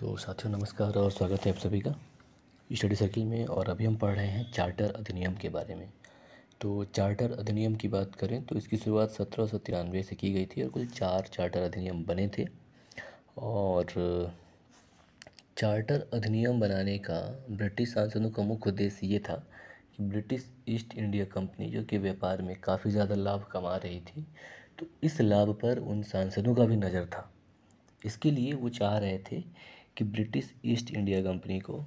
तो साथियों नमस्कार और स्वागत है आप सभी का स्टडी सर्किल में और अभी हम पढ़ रहे हैं चार्टर अधिनियम के बारे में तो चार्टर अधिनियम की बात करें तो इसकी शुरुआत सत्रह सौ तिरानवे से की गई थी और कुल चार चार्टर अधिनियम बने थे और चार्टर अधिनियम बनाने का ब्रिटिश सांसदों का मुख्य उद्देश्य ये था कि ब्रिटिश ईस्ट इंडिया कंपनी जो कि व्यापार में काफ़ी ज़्यादा लाभ कमा रही थी तो इस लाभ पर उन सांसदों का भी नज़र था इसके लिए वो चाह रहे थे कि ब्रिटिश ईस्ट इंडिया कंपनी को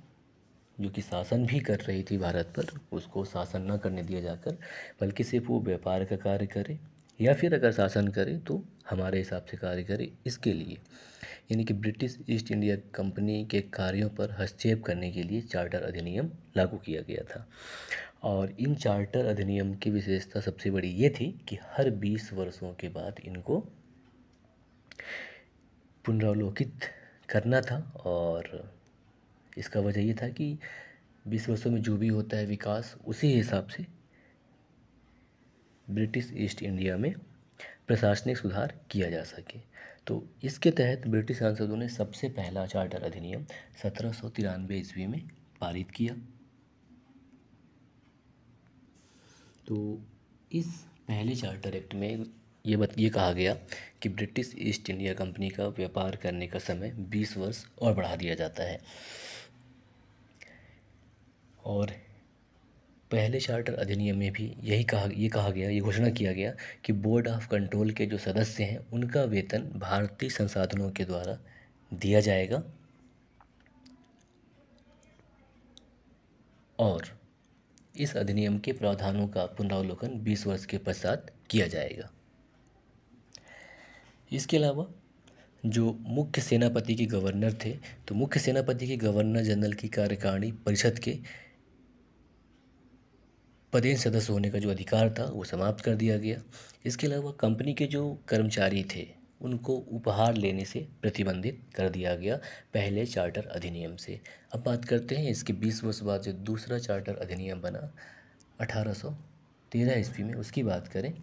जो कि शासन भी कर रही थी भारत पर उसको शासन ना करने दिया जाकर बल्कि सिर्फ वो व्यापार का कार्य करे या फिर अगर शासन करे तो हमारे हिसाब से कार्य करे इसके लिए यानी कि ब्रिटिश ईस्ट इंडिया कंपनी के कार्यों पर हस्तक्षेप करने के लिए चार्टर अधिनियम लागू किया गया था और इन चार्टर अधिनियम की विशेषता सबसे बड़ी ये थी कि हर बीस वर्षों के बाद इनको पुनरावलोकित करना था और इसका वजह ये था कि बीस वर्षों में जो भी होता है विकास उसी हिसाब से ब्रिटिश ईस्ट इंडिया में प्रशासनिक सुधार किया जा सके तो इसके तहत ब्रिटिश सांसदों ने सबसे पहला चार्टर अधिनियम सत्रह सौ तिरानवे ईस्वी में पारित किया तो इस पहले चार्टर एक्ट में ये बत ये कहा गया कि ब्रिटिश ईस्ट इंडिया कंपनी का व्यापार करने का समय बीस वर्ष और बढ़ा दिया जाता है और पहले चार्टर अधिनियम में भी यही कहा ये कहा गया ये घोषणा किया गया कि बोर्ड ऑफ कंट्रोल के जो सदस्य हैं उनका वेतन भारतीय संसाधनों के द्वारा दिया जाएगा और इस अधिनियम के प्रावधानों का पुनरावलोकन 20 वर्ष के पश्चात किया जाएगा इसके अलावा जो मुख्य सेनापति के गवर्नर थे तो मुख्य सेनापति के गवर्नर जनरल की कार्यकारिणी परिषद के पदेन सदस्य होने का जो अधिकार था वो समाप्त कर दिया गया इसके अलावा कंपनी के जो कर्मचारी थे उनको उपहार लेने से प्रतिबंधित कर दिया गया पहले चार्टर अधिनियम से अब बात करते हैं इसके 20 वर्ष बाद जो दूसरा चार्टर अधिनियम बना 1813 ईस्वी में उसकी बात करें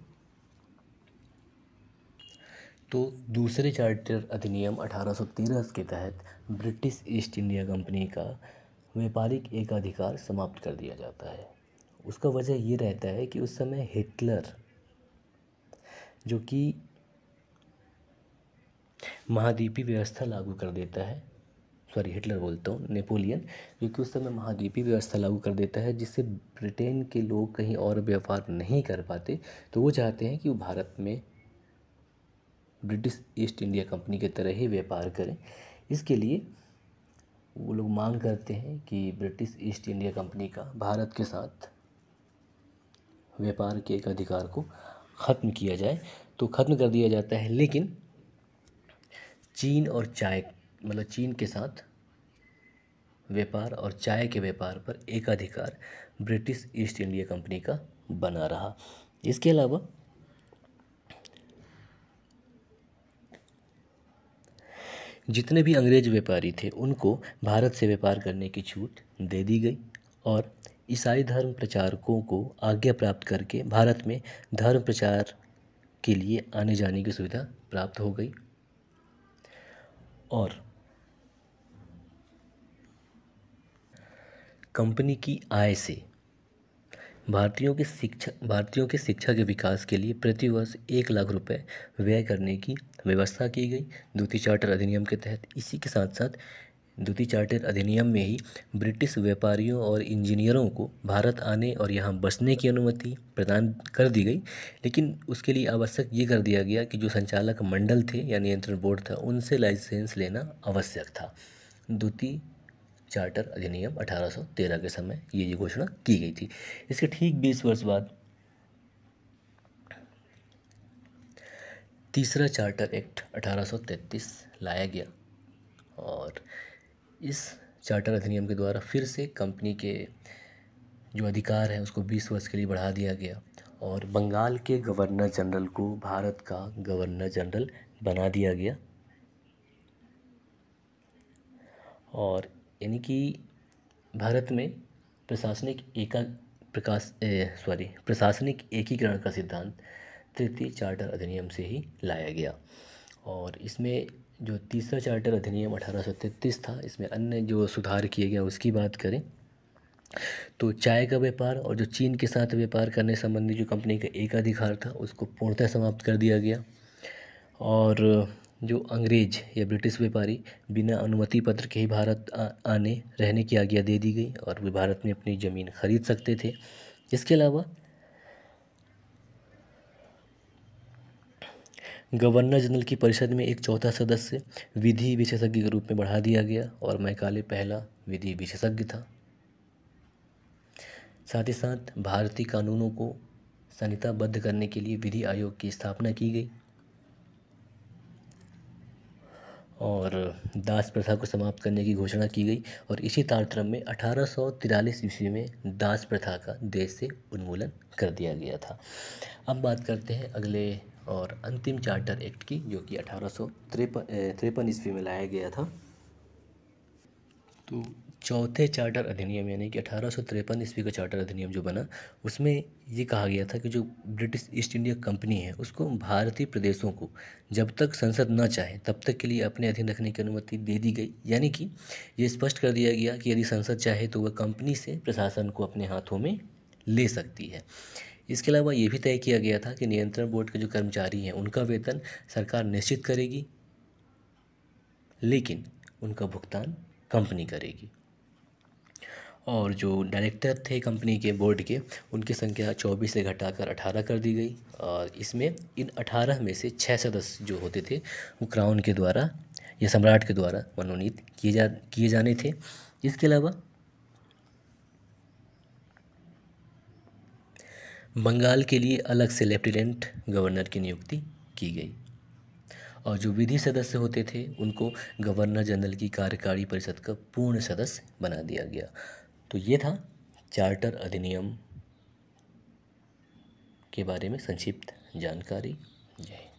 तो दूसरे चार्टर अधिनियम अठारह के तहत ब्रिटिश ईस्ट इंडिया कंपनी का व्यापारिक एकाधिकार समाप्त कर दिया जाता है उसका वजह ये रहता है कि उस समय हिटलर जो कि महाद्वीपी व्यवस्था लागू कर देता है सॉरी हिटलर बोलता हूँ नेपोलियन जो कि उस समय महाद्वीपीय व्यवस्था लागू कर देता है जिससे ब्रिटेन के लोग कहीं और व्यापार नहीं कर पाते तो वो चाहते हैं कि वो भारत में ब्रिटिश ईस्ट इंडिया कंपनी के तरह ही व्यापार करें इसके लिए वो लोग मांग करते हैं कि ब्रिटिश ईस्ट इंडिया कंपनी का भारत के साथ व्यापार के एक अधिकार को ख़त्म किया जाए तो ख़त्म कर दिया जाता है लेकिन चीन और चाय मतलब चीन के साथ व्यापार और चाय के व्यापार पर एकाधिकार ब्रिटिश ईस्ट इंडिया कंपनी का बना रहा इसके अलावा जितने भी अंग्रेज व्यापारी थे उनको भारत से व्यापार करने की छूट दे दी गई और ईसाई धर्म प्रचारकों को आज्ञा प्राप्त करके भारत में धर्म प्रचार के लिए आने जाने की सुविधा प्राप्त हो गई और कंपनी की आय से भारतीयों की शिक्षा भारतीयों के शिक्षा के विकास के लिए प्रतिवर्ष एक लाख रुपये व्यय करने की व्यवस्था की गई द्वितीय चार्टर अधिनियम के तहत इसी के साथ साथ द्वितीय चार्टर अधिनियम में ही ब्रिटिश व्यापारियों और इंजीनियरों को भारत आने और यहाँ बसने की अनुमति प्रदान कर दी गई लेकिन उसके लिए आवश्यक ये कर दिया गया कि जो संचालक मंडल थे या नियंत्रण बोर्ड था उनसे लाइसेंस लेना आवश्यक था द्वितीय चार्टर अधिनियम 1813 के समय ये ये घोषणा की गई थी इसके ठीक बीस वर्ष बाद तीसरा चार्टर एक्ट 1833 लाया गया और इस चार्टर अधिनियम के द्वारा फिर से कंपनी के जो अधिकार है उसको 20 वर्ष के लिए बढ़ा दिया गया और बंगाल के गवर्नर जनरल को भारत का गवर्नर जनरल बना दिया गया और यानी कि भारत में प्रशासनिक एका प्रकाश सॉरी प्रशासनिक एकीकरण का सिद्धांत तृतीय चार्टर अधिनियम से ही लाया गया और इसमें जो तीसरा चार्टर अधिनियम अठारह था इसमें अन्य जो सुधार किए गए उसकी बात करें तो चाय का व्यापार और जो चीन के साथ व्यापार करने संबंधी जो कंपनी का एकाधिकार था उसको पूर्णतः समाप्त कर दिया गया और जो अंग्रेज या ब्रिटिश व्यापारी बिना अनुमति पत्र के ही भारत आने रहने की आज्ञा दे दी गई और वे भारत में अपनी ज़मीन खरीद सकते थे इसके अलावा गवर्नर जनरल की परिषद में एक चौथा सदस्य विधि विशेषज्ञ के रूप में बढ़ा दिया गया और मैकाले पहला विधि विशेषज्ञ था साथ ही साथ भारतीय कानूनों को संहिताबद्ध करने के लिए विधि आयोग की स्थापना की गई और दास प्रथा को समाप्त करने की घोषणा की गई और इसी तारतम में अठारह सौ तिरालीस ईस्वी में दास प्रथा का देश से उन्मूलन कर दिया गया था अब बात करते हैं अगले और अंतिम चार्टर एक्ट की जो कि अठारह सौ तिरपन तिरपन ईस्वी में लाया गया था तो चौथे चार्टर अधिनियम यानी कि अठारह सौ तिरपन ईस्वी का चार्टर अधिनियम जो बना उसमें ये कहा गया था कि जो ब्रिटिश ईस्ट इंडिया कंपनी है उसको भारतीय प्रदेशों को जब तक संसद ना चाहे तब तक के लिए अपने अधीन रखने की अनुमति दे दी गई यानी कि ये स्पष्ट कर दिया गया कि यदि संसद चाहे तो वह कंपनी से प्रशासन को अपने हाथों में ले सकती है इसके अलावा ये भी तय किया गया था कि नियंत्रण बोर्ड के जो कर्मचारी हैं उनका वेतन सरकार निश्चित करेगी लेकिन उनका भुगतान कंपनी करेगी और जो डायरेक्टर थे कंपनी के बोर्ड के उनकी संख्या चौबीस से घटाकर अठारह कर दी गई और इसमें इन अठारह में से छः सदस्य जो होते थे वो क्राउन के द्वारा या सम्राट के द्वारा मनोनीत किए जा किए जाने थे इसके अलावा बंगाल के लिए अलग से लेफ्टिनेंट गवर्नर की नियुक्ति की गई और जो विधि सदस्य होते थे उनको गवर्नर जनरल की कार्यकारी परिषद का पूर्ण सदस्य बना दिया गया तो ये था चार्टर अधिनियम के बारे में संक्षिप्त जानकारी जय